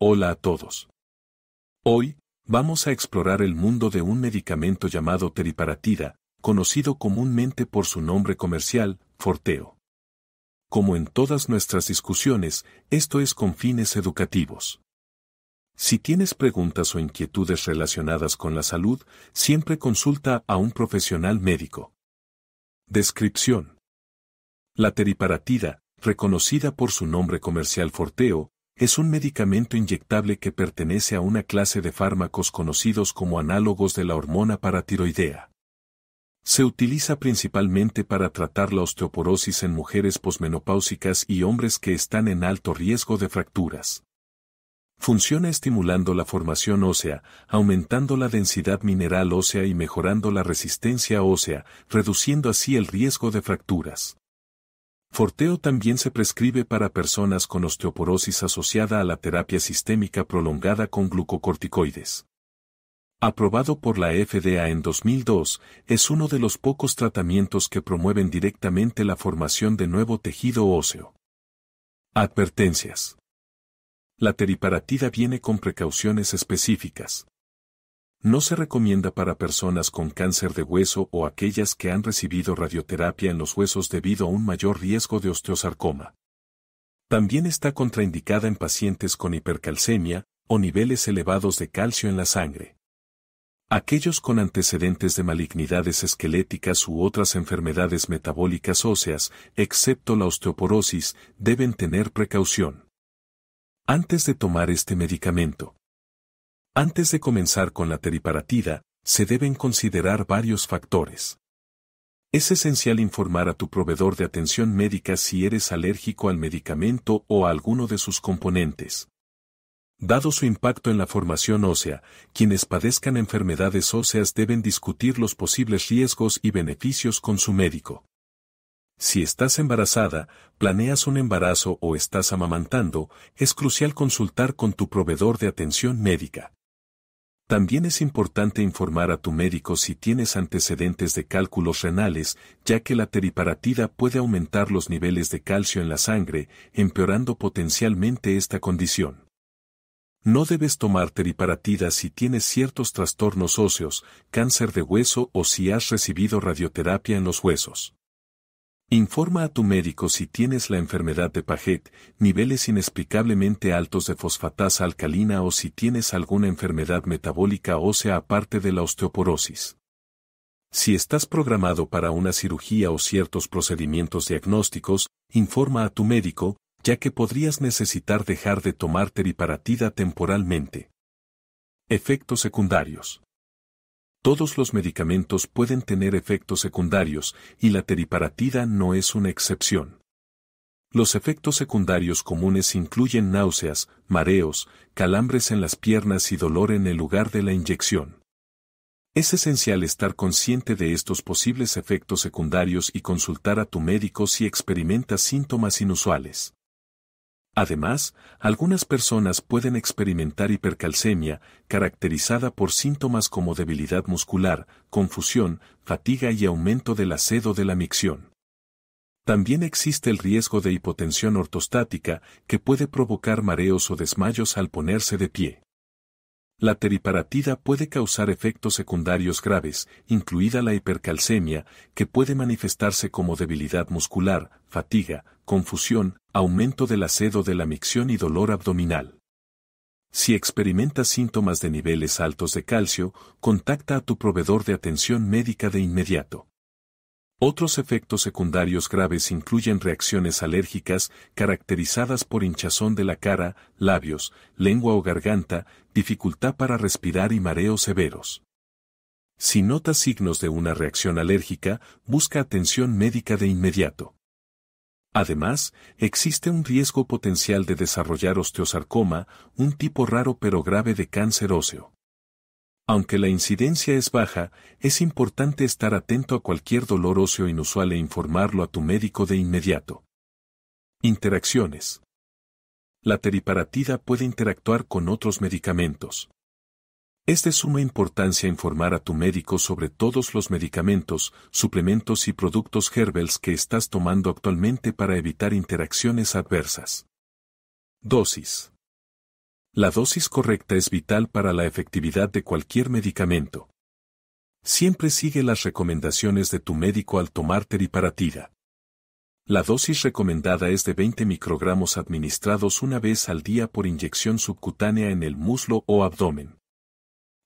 Hola a todos. Hoy, vamos a explorar el mundo de un medicamento llamado teriparatida, conocido comúnmente por su nombre comercial, Forteo. Como en todas nuestras discusiones, esto es con fines educativos. Si tienes preguntas o inquietudes relacionadas con la salud, siempre consulta a un profesional médico. Descripción. La teriparatida, reconocida por su nombre comercial Forteo, es un medicamento inyectable que pertenece a una clase de fármacos conocidos como análogos de la hormona paratiroidea. Se utiliza principalmente para tratar la osteoporosis en mujeres posmenopáusicas y hombres que están en alto riesgo de fracturas. Funciona estimulando la formación ósea, aumentando la densidad mineral ósea y mejorando la resistencia ósea, reduciendo así el riesgo de fracturas. Forteo también se prescribe para personas con osteoporosis asociada a la terapia sistémica prolongada con glucocorticoides. Aprobado por la FDA en 2002, es uno de los pocos tratamientos que promueven directamente la formación de nuevo tejido óseo. Advertencias. La teriparatida viene con precauciones específicas. No se recomienda para personas con cáncer de hueso o aquellas que han recibido radioterapia en los huesos debido a un mayor riesgo de osteosarcoma. También está contraindicada en pacientes con hipercalcemia o niveles elevados de calcio en la sangre. Aquellos con antecedentes de malignidades esqueléticas u otras enfermedades metabólicas óseas, excepto la osteoporosis, deben tener precaución. Antes de tomar este medicamento, antes de comenzar con la teriparatida, se deben considerar varios factores. Es esencial informar a tu proveedor de atención médica si eres alérgico al medicamento o a alguno de sus componentes. Dado su impacto en la formación ósea, quienes padezcan enfermedades óseas deben discutir los posibles riesgos y beneficios con su médico. Si estás embarazada, planeas un embarazo o estás amamantando, es crucial consultar con tu proveedor de atención médica. También es importante informar a tu médico si tienes antecedentes de cálculos renales, ya que la teriparatida puede aumentar los niveles de calcio en la sangre, empeorando potencialmente esta condición. No debes tomar teriparatida si tienes ciertos trastornos óseos, cáncer de hueso o si has recibido radioterapia en los huesos. Informa a tu médico si tienes la enfermedad de Paget, niveles inexplicablemente altos de fosfatasa alcalina o si tienes alguna enfermedad metabólica ósea aparte de la osteoporosis. Si estás programado para una cirugía o ciertos procedimientos diagnósticos, informa a tu médico, ya que podrías necesitar dejar de tomar teriparatida temporalmente. Efectos secundarios. Todos los medicamentos pueden tener efectos secundarios y la teriparatida no es una excepción. Los efectos secundarios comunes incluyen náuseas, mareos, calambres en las piernas y dolor en el lugar de la inyección. Es esencial estar consciente de estos posibles efectos secundarios y consultar a tu médico si experimentas síntomas inusuales. Además, algunas personas pueden experimentar hipercalcemia, caracterizada por síntomas como debilidad muscular, confusión, fatiga y aumento del acedo de la micción. También existe el riesgo de hipotensión ortostática, que puede provocar mareos o desmayos al ponerse de pie. La teriparatida puede causar efectos secundarios graves, incluida la hipercalcemia, que puede manifestarse como debilidad muscular, fatiga, confusión, aumento del acedo de la micción y dolor abdominal. Si experimentas síntomas de niveles altos de calcio, contacta a tu proveedor de atención médica de inmediato. Otros efectos secundarios graves incluyen reacciones alérgicas caracterizadas por hinchazón de la cara, labios, lengua o garganta, dificultad para respirar y mareos severos. Si notas signos de una reacción alérgica, busca atención médica de inmediato. Además, existe un riesgo potencial de desarrollar osteosarcoma, un tipo raro pero grave de cáncer óseo. Aunque la incidencia es baja, es importante estar atento a cualquier dolor óseo inusual e informarlo a tu médico de inmediato. Interacciones. La teriparatida puede interactuar con otros medicamentos. Es de suma importancia informar a tu médico sobre todos los medicamentos, suplementos y productos herbels que estás tomando actualmente para evitar interacciones adversas. Dosis. La dosis correcta es vital para la efectividad de cualquier medicamento. Siempre sigue las recomendaciones de tu médico al tomar teriparatida. La dosis recomendada es de 20 microgramos administrados una vez al día por inyección subcutánea en el muslo o abdomen.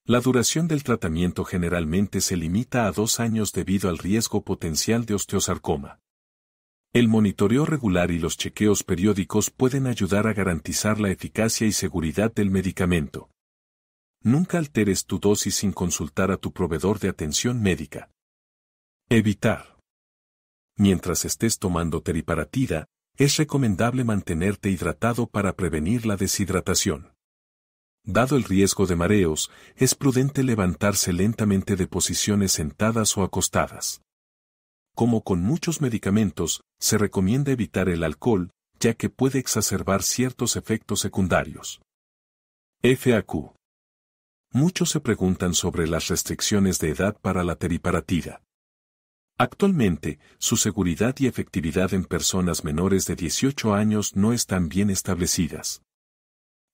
La duración del tratamiento generalmente se limita a dos años debido al riesgo potencial de osteosarcoma. El monitoreo regular y los chequeos periódicos pueden ayudar a garantizar la eficacia y seguridad del medicamento. Nunca alteres tu dosis sin consultar a tu proveedor de atención médica. Evitar. Mientras estés tomando teriparatida, es recomendable mantenerte hidratado para prevenir la deshidratación. Dado el riesgo de mareos, es prudente levantarse lentamente de posiciones sentadas o acostadas como con muchos medicamentos, se recomienda evitar el alcohol, ya que puede exacerbar ciertos efectos secundarios. FAQ. Muchos se preguntan sobre las restricciones de edad para la teriparatida. Actualmente, su seguridad y efectividad en personas menores de 18 años no están bien establecidas.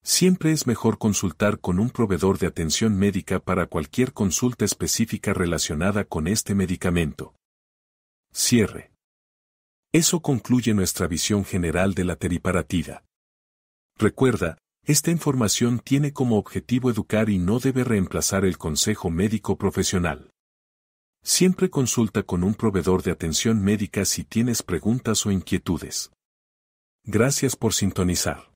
Siempre es mejor consultar con un proveedor de atención médica para cualquier consulta específica relacionada con este medicamento. Cierre. Eso concluye nuestra visión general de la teriparatida. Recuerda, esta información tiene como objetivo educar y no debe reemplazar el consejo médico profesional. Siempre consulta con un proveedor de atención médica si tienes preguntas o inquietudes. Gracias por sintonizar.